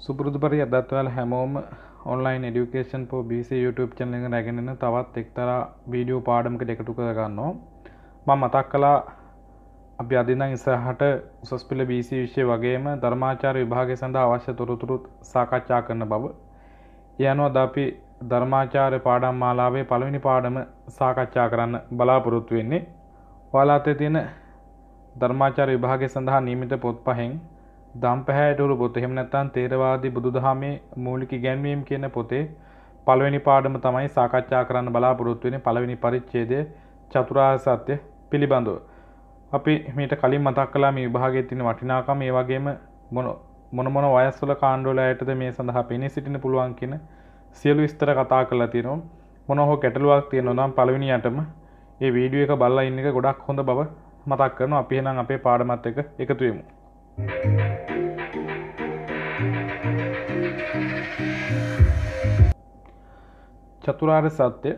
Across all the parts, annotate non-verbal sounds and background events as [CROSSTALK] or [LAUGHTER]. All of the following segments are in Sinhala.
සුපුරුදු පරි අදත් ඔයාලා හැමෝම online education for BC YouTube channel එක නැගෙනෙන තවත් එක්තරා වීඩියෝ පාඩමකට එකතු කර ගන්නවා මම මතක් කළා අපි අදිනම් ඉස්සරහට උසස් පෙළ BC විෂය වගේම ධර්මාචාර විභාගය සඳහා අවශ්‍ය තොරතුරුත් සාකච්ඡා කරන බව. ඒ අනුව අද අපි ධර්මාචාර පාඩම් මාලාවේ පළවෙනි පාඩම සාකච්ඡා කරන්න බලාපොරොත්තු වෙන්නේ. ඔයාලා අතේ තියෙන ධර්මාචාර විභාගය සඳහා නියමිත පොත් පහෙන් දම්පැහැයටවරු පොත එහෙම නැත්නම් තේරවාදී බුදුදහමේ මූලික ඉගැන්වීම් කියන පොතේ පළවෙනි පාඩම තමයි සාකච්ඡා කරන්න බලාපොරොත්තු වෙන්නේ පළවෙනි පරිච්ඡේදය චතුරාර්ය සත්‍ය පිළිබඳව. අපි මීට කලින් මතක් කළා මේ විභාගයේ තියෙන වටිනාකම ඒ වගේම මොන මොන වයස්වල කාණ්ඩවල ඇයටද මේ සඳහා පෙනී සිටින්න පුළුවන් කියන සියලු විස්තර කතා කරලා තියෙනවා මොන හෝ ගැටලුවක් තියෙනවා නම් පළවෙනියටම ඒ වීඩියෝ එක බලලා ඉන්න එක ගොඩක් හොඳ බව මතක් කරනවා අපි එහෙනම් අපේ පාඩමත් එක්ක එකතු වෙමු. චතුරාර්ය සත්‍ය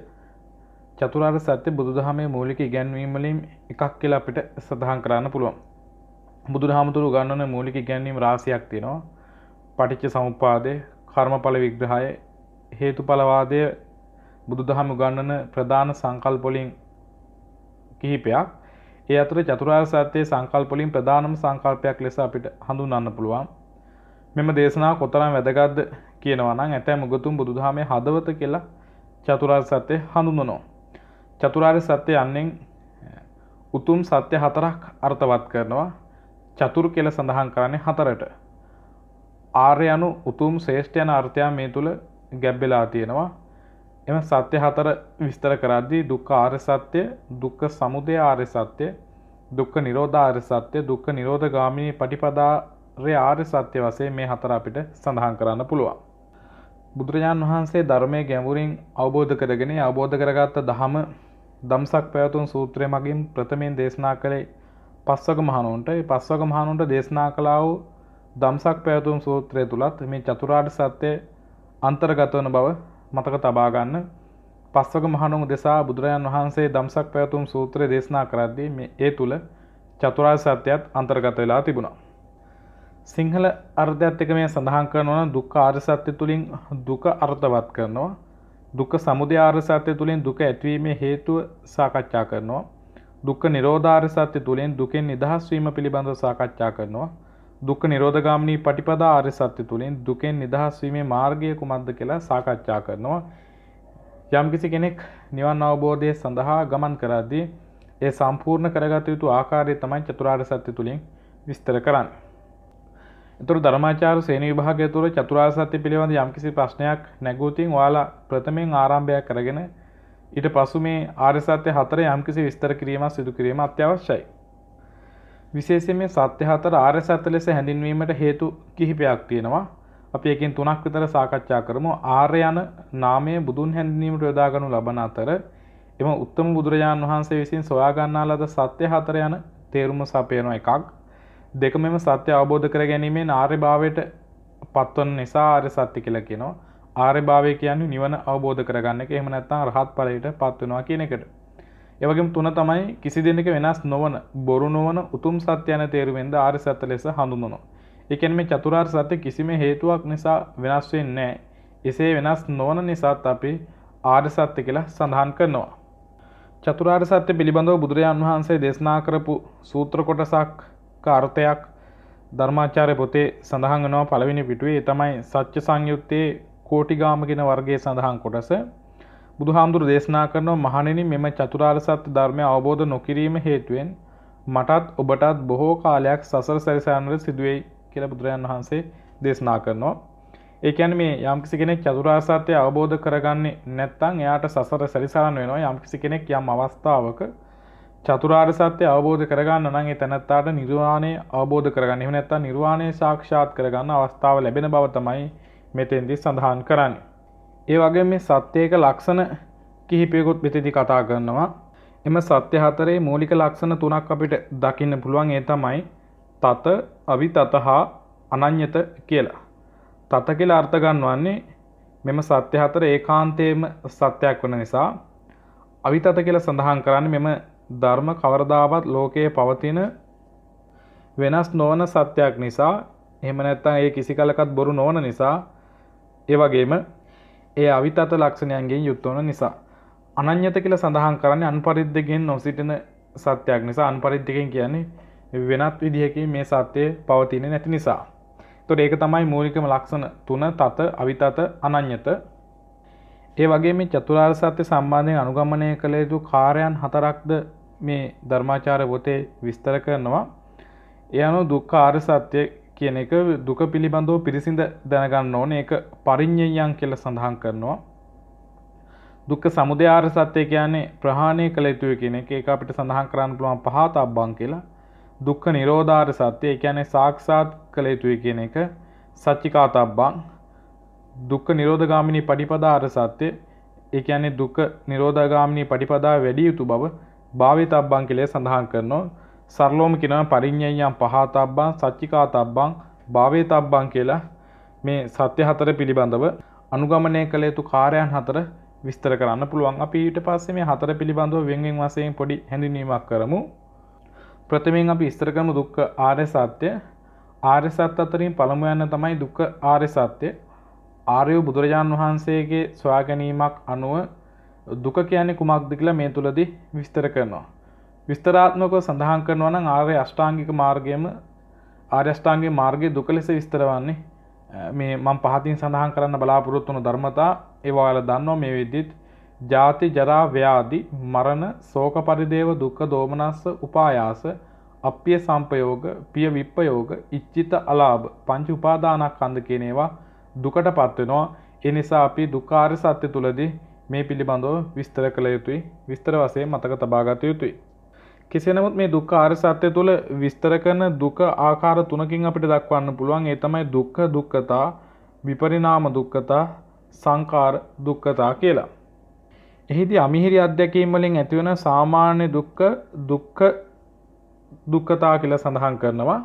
චතුරාර් සත්‍ය බුදුදහමේ මූලික ඉගැන්වීම් වලින් එකක් කියලා අපිට සඳහන් කරන්න පුළුවන්. බුදුදහමතුරු ගන්නන මූලික ඉගැන්වීම් රාශියක් තියෙනවා. පටිච්ච සමුප්පාදය, කර්මඵල විග්‍රහය, හේතුඵලවාදය බුදුදහම උගන්වන ප්‍රධාන සංකල්පවලින් කිහිපයක්. ඒ අතර චතුරාර්ය සත්‍ය සංකල්පවලින් ප්‍රධානම සංකල්පයක් ලෙස අපිට හඳුන්වන්න පුළුවන්. මෙම දේශනාව කොතරම් වැදගත්ද කියනවා නම් ඇතැම් උගතුන් බුදුදහමේ හදවත කියලා චතුරාර්ය සත්‍ය හඳුන්වනවා. චතුරාර්ය සත්‍ය යන්නේ උතුම් සත්‍ය හතරක් අර්ථවත් කරනවා. චතුර් කියලා සඳහන් කරන්නේ හතරට. ආර්ය anu උතුම් ශ්‍රේෂ්ඨ යන අර්ථය මේ තුල ගැබ්බෙලා තියෙනවා එම සත්‍ය හතර විස්තර කරද්දී දුක්ඛ ආර්ය සත්‍ය දුක්ඛ සමුදය ආර්ය සත්‍ය දුක්ඛ නිරෝධ ආර්ය සත්‍ය දුක්ඛ නිරෝධ ගාමිනී පටිපදාරේ ආර්ය සත්‍ය වශයෙන් මේ හතර අපිට සඳහන් කරන්න පුළුවන්. බුදුරජාන් වහන්සේ ධර්මයේ ගැඹුරින් අවබෝධ කරගෙන අවබෝධ කරගත්ත ධම දම්සක් පැවතුම් සූත්‍රය මගින් ප්‍රථමයෙන් දේශනා කළේ පස්වක මහණුන්ට. ඒ පස්වක මහණුන්ට දේශනා කළා වූ දම්සක් පැවතුම් සූත්‍රය තුලත් මේ චතුරාර්ය සත්‍ය අන්තර්ගත වන බව මතක තබාගන්න පස්වක මහනුන් දෙසා බුදුරජාන් වහන්සේ දම්සක් පැවතුම් සූත්‍රය දේශනා කරද්දී මේ ඒ තුළ චතුරාර් සත්‍යයත් අන්තර්ගත වෙලා තිබුණා. සිංහල අර්ධයත් එක මේ සඳහන් කරනවන දුක්ක ආර්සත්‍ය තුළින් දුක අර්ථවත් කරනවා දුක සමුදය ආර්සත්‍ය තුළින් දුක ඇත්වීමේ හේතුව සාකච්ඡා කරනවා දුක්ක නිරෝධාර සත්‍ය තුළින් දුකෙන් නිදහස්වීම පිළිබඳව සාකච්ඡා කරනවා දුක්ඛ නිරෝධගාමිනී පටිපදා ආර්ය සත්‍ය තුලින් දුකෙන් නිදහස් වීමේ මාර්ගය කුමක්ද කියලා සාකච්ඡා කරනවා. යම්කිසි කෙනෙක් නිවන් අවබෝධය සඳහා ගමන් කරද්දී ඒ සම්පූර්ණ කරගත යුතු ආකාරය තමයි චතුරාර්ය සත්‍ය තුලින් විස්තර කරන්නේ. ඒතර ධර්මාචාර සේන විභාගය තුල චතුරාර්ය සත්‍ය පිළිබඳ යම්කිසි ප්‍රශ්නයක් නැගුතින් ඔයාලා ප්‍රථමයෙන් ආරම්භයක් කරගෙන ඊට පසු මේ ආර්ය සත්‍ය හතර යම්කිසි විස්තර කිරීමක් සිදු කිරීම අත්‍යවශ්‍යයි. විශේෂයෙන් මේ සත්‍ය හතර ආර්ය සත්‍ය ලෙස හැඳින්වීමට හේතු කිහිපයක් තියෙනවා. අපි එකෙන් තුනක් විතර සාකච්ඡා කරමු ආර්ය යන නාමය බුදුන් හැඳින්වීමට යොදාගනු ලබන අතර එම උත්තම බුදුරජාණන් වහන්සේ විසින් සොයාගන්නා ලද සත්‍ය හතර යන තේරුම සපයන එකක් දෙක මෙම සත්‍ය අවබෝධ කර ගැනීමෙන් ආර්යභාවයට පත්වන නිසා ආර්ය සත්‍ය කියලා කියනවා ආර්යභාවය කියන්නේ නිවන අවබෝධ කරගන්න එක එහෙම නැත්නම් රහත් ඵලයට පත් වෙනවා කියන එකට එවගේ තුන තමයි කිසි දෙනෙක වෙනස් නොවන බොරු නොවන උතුම් සත්‍යයන තේරුවෙන්ද ආර් සත්ත ලෙස හඳුන්වනවා. එකෙන් මේ චතුරාර් සත්‍ය කිසිම හේතුවක් නිසා වෙනස්වෙන් නෑ. එසේ වෙනස් නොවන නිසාත් අපි ආර් සත්‍ය කියලා සඳහන් කරනවා. චතුරාර් සත්‍ය පිළිබඳව බුදුරජාන් වහන්සේ දේශනා කරපු සූත්‍ර කොටසක් කාර්ථයක් ධර්මාචාරය පොතේ සඳහන් වෙනවා පළවෙනි පිටුවේ තමයි සත්‍ය සංයුත්තේ කෝටිගාමගෙන වර්ගයේ සඳහන් කොටස බුදුහාමුදුරු දේශනා කරනව මහණෙනි මෙම චතුරාර්ය සත්‍ය ධර්මය අවබෝධ නොකිරීම හේතුවෙන් මටත් ඔබටත් බොහෝ කාලයක් සසර සැරිසෑමවල සිදුවේ කියලා බුදුරජාන් වහන්සේ දේශනා කරනවා. ඒ කියන්නේ මේ යම්කිසි කෙනෙක් චතුරාර්ය සත්‍ය අවබෝධ කරගන්නේ නැත්නම් එයාට සසර සැරිසරන වෙනවා. යම්කිසි කෙනෙක් යම් අවස්ථාවක චතුරාර්ය සත්‍ය අවබෝධ කරගන්න නම් ඒ තැනත්තාට නිර්වාණය අවබෝධ කරගන්න. එහෙම නැත්නම් නිර්වාණය සාක්ෂාත් කරගන්න අවස්ථාව ලැබෙන බව තමයි මෙතෙන්දී සඳහන් කරන්නේ. ඒ වගේ මේ සත්‍යයක ලක්ෂණ කිහිපයකුත් මෙතෙදි කතා කරනවා එම සත්‍ය හතරේ මූලික ලක්ෂණ තුනක් අපිට දකින්න පුළුවන් ඒ තමයි තත අවිතත හා අනඤ්‍යත කියලා. තත කියලා අර්ථ ගන්නවන්නේ මෙම සත්‍ය හතර ඒකාන්තයෙන්ම සත්‍යයක් වන නිසා අවිතත කියලා සඳහන් කරන්නේ මෙම ධර්ම කවරදාවත් ලෝකයේ පවතින වෙනස් නොවන සත්‍යයක් නිසා එහෙම නැත්නම් ඒ කිසි කලකත් බොරු නොවන නිසා ඒ වගේම ඒ අවිතත ලක්ෂණයන්ගෙන් යුක්තවන නිසා. අනං්‍යත කියල සඳහන් කරන්නේ අන්පරිද්ධගෙන් නොසිටින සත්‍යයක් නිසා අන්පරිද්ධකෙන් කියන්නේ වෙනත් විදිහකි මේ සත්‍යය පවතින නැති නිසා. තොට ඒක තමයි මූලිකම ලක්ෂණ තුන තත අවිතත අනං්‍යත ඒ වගේ මේ චතුරාර් සත්‍ය සම්බන්ධයෙන් අනුගමනය කළ යුතු කාරයන් හතරක්ද මේ ධර්මාචාර පොතේ විස්තර කරනවා. එයනු දුක්කාර සත්‍යය කියන එක දුක පිළිබඳව පිරිසිඳ දැනගන්න ඕන ඒක පරිඥයන් කියල සඳහන් කරනවා. දුක්ක සමුදයාර සත්‍යය කියන්නේ ප්‍රහාණය කළ යුතුය කියන එක එක අපිට සඳහන් කරන්න පුළුවන් පහත අබ්බන් කියලා දුක්ක නිරෝධාර සත්‍යය කියන්නේ සාක්ෂාත් කළ යුතුය කියන එක සච්චිකාත අබ්බං දුක්ක නිරෝධගාමිණී පටිපදාර සත්‍යය ඒ කියන්නේ දුක නිරෝධගාමිණී පටිපදා වැඩිය යුතු බව භාවිත අබ්බං කලේ සඳහන් කරනවා සරලෝම කියෙන පරිින්ඥයම් පහතබ්බන් සච්චිකා තබ්බං භාවේ තබ්බං කියලා මේ සත්‍ය හතර පිළිබඳව අනුගමනය කළ යුතු කාරයන් හතර විස්තර කරන්න පුළුවන් අපි ඊට පස්සේ මේ හතර පිළිබඳව වෙන්ගෙන් වසයෙන් පොඩි හැඳිනීමක් කරමු ප්‍රථමයෙන් අපි ඉස්තර කරමු දුක්ඛ ආර්ය සත්‍ය ආර්ය සත්‍ය අතරින් පළමු යන්න තමයි දුක්ඛ ආර්ය සත්‍ය ආර්ය බුදුරජාන් වහන්සේගේ සොයා ගැනීමක් අනුව දුක කියන්නේ කුමක්ද කියලා මේ තුලදී විස්තර කරනවා විස්තරාත්මකව සඳහන් කරනවා නම් ආර්ය අෂ්ටාංගික මාර්ගයම ආර්යෂ්ටාන්ගේ මාර්ගය දුක ලෙස විස්තර වන්නේ මේ මං පහතින් සඳහන් කරන්න බලාපොරොත්තු වුණු ධර්මතා ඒවාල දන්නවා මේ වෙද්දිත් ජාති ජරා ව්‍යාධි මරණ ශෝක පරිදේව දුක්ඛ දෝමනස්ස උපායාස අප්පිය සම්පයෝග පිය විප්පයෝග ඉච්චිත අලාභ පංච උපාදානස්කන්ධ කියන ඒවා දුකටපත් වෙනවා ඒ නිසා අපි දුක්ඛාර සත්‍ය තුලදී මේ පිළිබඳව විස්තර කළ යුතුයි විස්තර වශයෙන් මතක තබා ගත යුතුයි කෙසේ නමුත් මේ දුක්ඛ ආර්ය සත්‍ය තුළ විස්තර කරන දුක ආකාර තුනකින් අපිට දක්වන්න පුළුවන්. ඒ තමයි දුක්ඛ දුක්ඛතා, විපරිණාම දුක්ඛතා, සංකාර දුක්ඛතා කියලා. එහිදී අමිහිරි අධ්‍යක්ීම් වලින් ඇතිවන සාමාන්‍ය දුක්ඛ දුක්ඛ දුක්ඛතා කියලා සඳහන් කරනවා.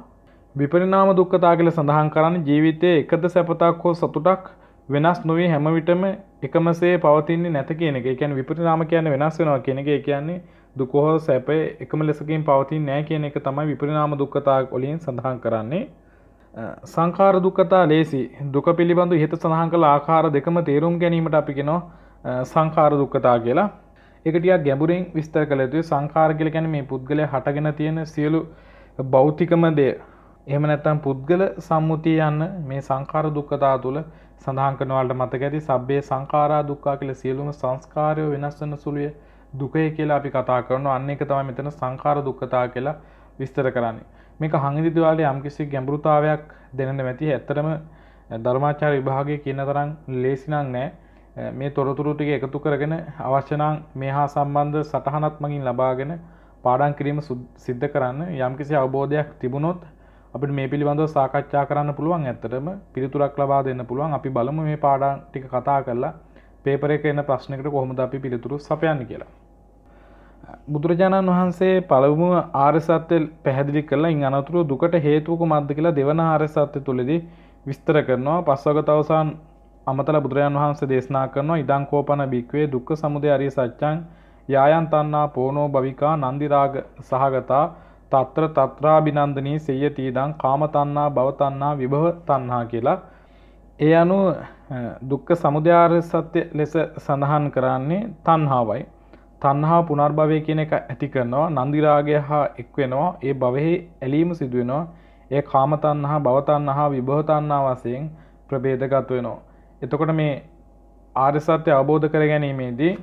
විපරිණාම දුක්ඛතා කියලා සඳහන් කරන්නේ ජීවිතයේ එකද සැපතක් හෝ සතුටක් වෙනස් නොවේ හැම විටම එකමසේ පවතින්නේ නැත කියන එක. ඒ කියන්නේ විපරිණාම කියන්නේ වෙනස් වෙනවා කියන එක. ඒ කියන්නේ දුකෝහ සැපය එකම ලෙසකින් පවතින් නෑ කියන එක තමයි විපරිනාම දුක්කතා ඔලින් සඳහන් කරන්නේ සංකාර දුක්කතා ලේසි දුක පිළිබඳු හිත සඳහන් කළ ආකාර දෙකම තේරුම් ගැනීමට අපිගෙනො සංකාර දුක්කතා කියලා එකටිය ගැඹුරෙන් විස්තර කළ යුතුයි සංකාර කියල ගැන මේ පුද්ගලය හටගෙන තියෙන සියලු බෞතිකම දේ එහම නැත්තම් පුද්ගල සම්මුතිය යන්න මේ සංකාර දුක්කතා තුළ සඳහන් කනවලට මතක ඇති සබ්බේ සංකාරා දුක්කා කියල සියලුම සංස්කාරය වෙනස්වන සුළුවේ දුකය කියලා අපි කතා කරන අන්න එක තමයි මෙතන සංකාර දුක්කතා කියලා විස්තර කරන්නේ මේක හංගිදිවාලේ යම්කිසි ගැඹුරුතාවයක් දෙනන්න නැති ඇත්තරම ධර්මාචාර විභාගය කියන තරම් ලේසිනං නෑ මේ තොරතුරුටික එකතු කරගෙන අවශ්‍යනං මේ හා සම්බන්ධ සටහනත් මගින් ලබාගෙන පාඩන් කිරීම සිද්ධ කරන්න යම්කිසි අවබෝධයක් තිබුණොත් අපිට මේ පිළිබඳව සාකච්ඡා කරන්න පුළුවන් ඇත්තටම පිළිතුරක් ලබා දෙන්න පුළුවන් අපි බලමු මේ පාඩම් ටික කතා කරලා පේපර් එකේ එන ප්‍රශ්නයකට කොහොමද අපි පිළිතුරු සපයන්නේ කියලා බුදුරජාණන් වහන්සේ පළවුම ආරසත්‍යය පැහැදිලි කලා ඉන් අනතුරු දුකට හේතුවක මද්ද කියලා දෙවන ආරසත්‍ය තුළෙදි විස්තර කරනවා පස්වග තවසාන් අමතල බුදුරජාන් වහන්සේ දේශනා කරනවා ඉදංකෝපන භික්වේ දුක්ක සමුදය අරිය සච්චන් යායන් තන්නා පෝනෝ භවිකා නන්දිරාග සහගතා තත්‍ර තත්‍රාබිනන්දනී සෙයතීදං කාමතන්නා භවතන්නා විභව තන්නා කියලා ඒ අනු දුක්ක සමුදයාර සත්‍ය ලෙස සඳහන් කරන්නේ තන්හාවයි තන්හා පුනර්භවය කියන එක ඇති කරනවා නන්දිරාගේ හා එක්වෙනවා ඒ බවෙහි ඇලීම සිදුවෙනවා ඒ කාමතන්නහා බවතන්න හා විභවතන්නා වසයෙන් ප්‍රබේදගත් වෙනවා. එතකොට මේ ආර්සත්‍යය අවබෝධ කර ගැනීමේදී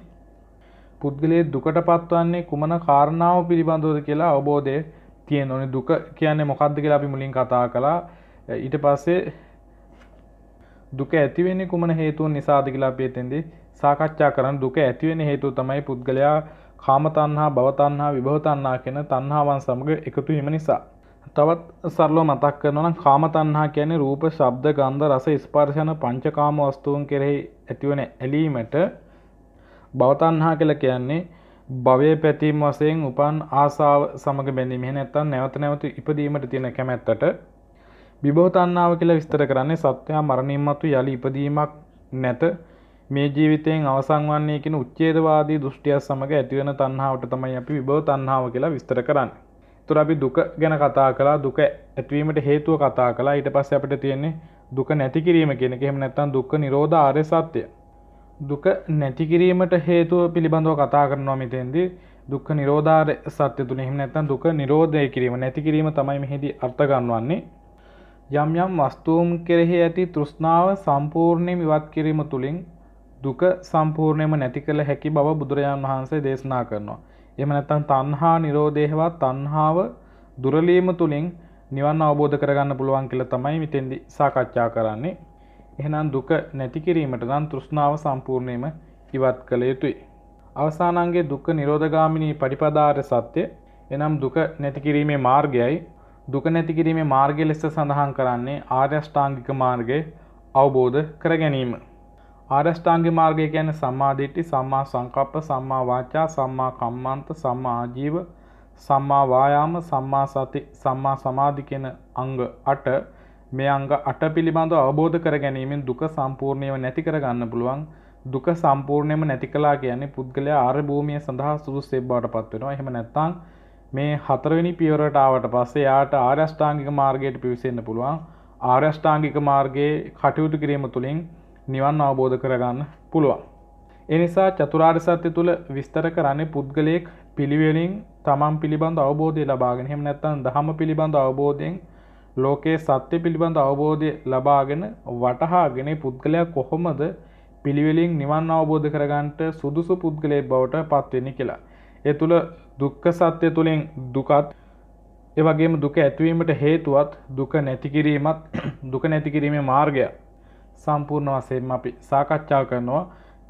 පුද්ගලයේ දුකට පත්වන්නේ කුමන කාරණාව පිළිබඳෝද කියලා අවබෝධය තියෙන් ඕනේ දුක කියන්නේ මොකක්ද කියලා අපි මුලින් කතා කළා ඊට පස්සේ දුක ඇතිවෙන්නේ කුමන හේතුන් නිසාද කියලා අපි එතෙන්දී සාකච්ඡා කරන දුක ඇතිවෙන හේතුව තමයි පුද්ගලයා කාමතන්හා භවතන්හා විභවතන්නා කෙන තන්හාවන් සමඟ එකතු හිම නිසා. තවත් සරලෝ මතක් කරනවන කාමතන්හා කියන්නේ රූප ශබ්ද ගන්ධ රස ස්පර්ශන පංචකාම වස්තුූන් කෙරෙහි ඇතිවන ඇලීමට භවතන්හා කළ කියන්නේ භවය පැතීම් වසයෙන් උපන් ආසාාව සමඟ බැඳීම නැත්තන් නැවත නැවතු ඉපදීමට තියෙන කැමැත්තට විභෝතන්නාව කියලා විස්තර කරන්නේ සත්‍යයා මරණීමත්තු යළි ඉපදීමක් නැත මේ ජීවිතයෙන් අවසන් වන්නේ කියන උච්ඡේදවාදී දෘෂ්ටිය සමග ඇතිවන තණ්හාවට තමයි අපි විභව තණ්හාව කියලා විස්තර කරන්නේ. ඒතර අපි දුක ගැන කතා කළා, දුක ඇතිවීමට හේතුව කතා කළා. ඊට පස්සේ අපිට තියෙන්නේ දුක නැති කිරීම කියන එක. එහෙම නැත්නම් දුක්ඛ නිරෝධ ආර්ය සත්‍ය. දුක නැති කිරීමට හේතුව පිළිබඳව කතා කරනවා මෙතෙන්දී. දුක්ඛ නිරෝධාර සත්‍ය තුන. එහෙම නැත්නම් දුක නිරෝධය කිරීම නැති කිරීම තමයි මෙහිදී අර්ථ ගන්නවන්නේ. යම් යම් වස්තුම් කෙරෙහි ඇති තෘෂ්ණාව සම්පූර්ණයෙන් ඉවත් කිරීම තුළින් දුක සම්පූර්ණයම නැති කළ හැකි බව බුදුරජාණන් වහන්සේ දේශනා කරනවා. එම නැත්තන් තන්හා නිරෝධයහෙවා තන්හාව දුරලීම තුළින් නිවන් අවබෝධ කරගන්න පුළුවන් කියල තමයි මිතෙන්දි සාකච්ඡා කරන්නේ. එහෙනම් දුක නැතිකිරීමට නම් තෘෂ්ණාව සම්පූර්ණයම ඉවත් කළ යුතුයි. අවසානන්ගේ දුක්ක නිරෝධගාමිණී පටිපදාර සත්‍යය එනම් දුක නැතිකිරීමේ මාර්ගයයි දුක නැතිකිරීමේ මාර්ගය ලෙස සඳහන් කරන්නේ ආර්යෂ්ඨාංගික මාර්ගය අවබෝධ කර ගැනීම. ආරෂ්ඨාංග මාර්ගය කියන්නේ සම්මා දිට්ඨි, සම්මා සංකප්ප, සම්මා වාචා, සම්මා කම්මන්ත, සම්මා ආජීව, සම්මා වායාම, සම්මා සති, සම්මා සමාධි කියන අංග 8 මේ අංග 8 පිළිබඳව අවබෝධ කර ගැනීමෙන් දුක සම්පූර්ණයෙන්ම නැති කර ගන්න පුළුවන්. දුක සම්පූර්ණයෙන්ම නැති කළා කියන්නේ පුද්ගලයා ආර්ය භූමිය සඳහා සුදුස්සෙක් බවට පත් වෙනවා. එහෙම නැත්නම් මේ හතරවෙනි පියවරට ආවට පස්සේ යාට ආර්ය අෂ්ටාංගික මාර්ගයට පිවිසෙන්න පුළුවන්. ආර්ය අෂ්ටාංගික මාර්ගයේ කටයුතු කිරීම තුළින් නිවන් අවබෝධ කරගන්න පුළුවන්. එනිසා චතුරාර් සත්‍ය තුළ විස්තර කරන්නේ පුද්ගලයෙක් පිළිවෙලින් තමන් පිළිබඳ අවබෝධය ලබාගෙන හෙම නැත්තන් දහම පිළිබඳ අවබෝධයෙන් ලෝකයේ සත්‍ය පිළිබඳ අවබෝධය ලබාගෙන වටහාගෙන පුද්ගලයක් කොහොමද පිළිවෙලින් නිවන් අවබෝධ කරගන්නට සුදුසු පුද්ගලය බවට පත්වෙනි කියලා. ඒ තුළ දුක්ක සත්‍යය තුළින් දුකත් ඒවගේම දුක ඇතිවීමට හේතුවත් දුක නැතිකිරීමත් [CLEARS THROAT] දුක නැතිකිරීමේ මාර්ගයක් සම්පූර්ණ වසයෙන් අපි සාකච්ඡා කරනවා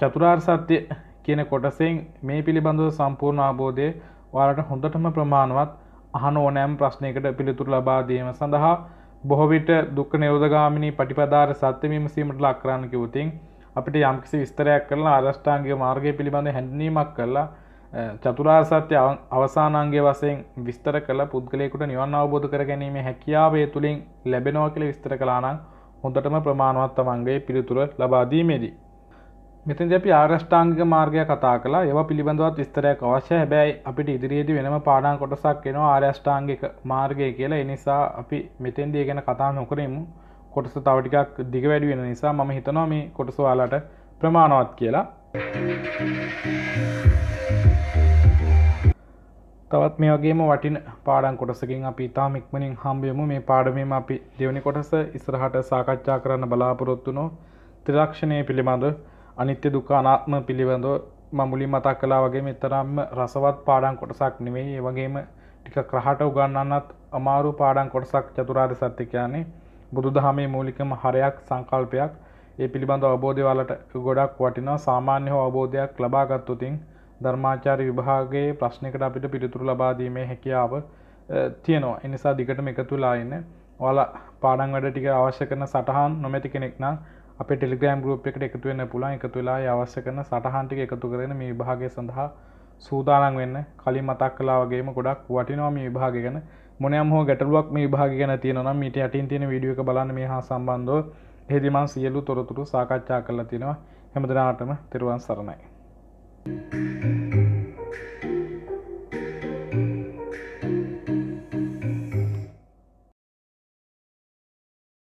චතුරාර් සත්‍යය කියන කොටසෙන් මේ පිළිබඳව සම්පූර්ණ ආබෝධය වාලට හොඳටම ප්‍රමාණවත් අහන ඕනෑම් ප්‍රශ්නයකට පිළිතුර ලබාදීම සඳහා බොහොවිට දුක් නිරෝධගාමිනී පටිපදාර සත්‍ය විමසීමට ලක්රන්න කිවතින් අපිට යම්කිසි විස්තරයක් කරලා අරෂ්ඨාන්ගේ මාර්ගය පිළිබඳ හැඳනීමක් කරලා චතුරාර් සත්‍ය අවසානන්ගේ වසයෙන් විස්තර කළ පුද්ගලයකුට නිවන් අවබෝධ කර ගැනීම හැකියාවේ තුළින් ලැබෙනවා කියල විස්තර කලානං හොඳටම ප්‍රමාණවත් තමන්ගේ පිළිතුර ලබාදීමේදී. මෙතන් අපි ආර්ෂ්ඨාංගික මාර්ගය කතා කලා ඒව පිළිබඳවත් විස්තරයක් අවශ්‍ය හැබැයි අපිට ඉදිරියේදී වෙනම පාඩම් කොටසක් එනවා ආර්ෂ්ඨාංගික මාර්ගය කියලා ඒ නිසා අපි මෙතෙන්දී ගැන කතා නොකරමු කොටස තව ටිකක් දිග වැඩි වෙන නිසා මම හිතනවා මේ කොටස ඔයාලට ප්‍රමාණවත් කියලා. Thank you. තවත් මේ වගේම වටින පාඩම් කොටසකින් අපි ඉතාම ඉක්මනින් හම්බෙමු මේ පාඩමේම අපි දෙවෙනි කොටස ඉස්සරහට සාකච්ඡා කරන්න බලාපොරොත්තු වුණෝ ත්‍රිලක්ෂණය පිළිබඳ අනිත්‍ය දුක්ඛ අනාත්ම පිළිබඳව මම මුලින් මතක් කළා වගේ මෙතරම්ම රසවත් පාඩම් කොටසක් නෙවෙයි ඒ වගේම ටිකක් රහට උගන්වන්නත් අමාරු පාඩම් කොටසක් චතුරාර්ය සත්‍ය කියන්නේ බුදුදහමේ මූලිකම හරයක් සංකල්පයක් ඒ පිළිබඳව අවබෝධය වලට ගොඩක් වටිනවා සාමාන්‍ය හෝ අවබෝධයක් ලබා ගත්තොතින් ධර්මාචාරය විභාගේ ප්‍රශ්නකට අපිට පිළිතුරු ලබාදීමේ හැකියාව තියෙනවා එනිසා දිගටම එකතුලා එන්න ඔයාල පාඩන් වැඩ ටික අවශ්‍ය කරන සටහන් නොමැති කෙනෙක් නම් අප ටෙලිග්‍රම් ගරුප් එකට එකතු වෙන්න පුළන් එකතු වෙලා අවශ්‍ය කරන සටහන්ටික එකතු කරන මේ විභාගය සඳහා සූදානන් වෙන්න කලින් මතක් කලා වගේම ගොඩක් වටිනවා මේ විභාග ගැන මොනයම් හෝ ගැටලුවක් මේ විභාග ගැන තියෙනවා මීට යටින් තියෙන වීඩියෝ එක බලන්න මේ හා සම්බන්ධව එහෙදි මම සියලු තොරතුරු සාකච්ඡා කරලා තිනවා හැමදෙනාටම තෙරුවන් සරණයි thank you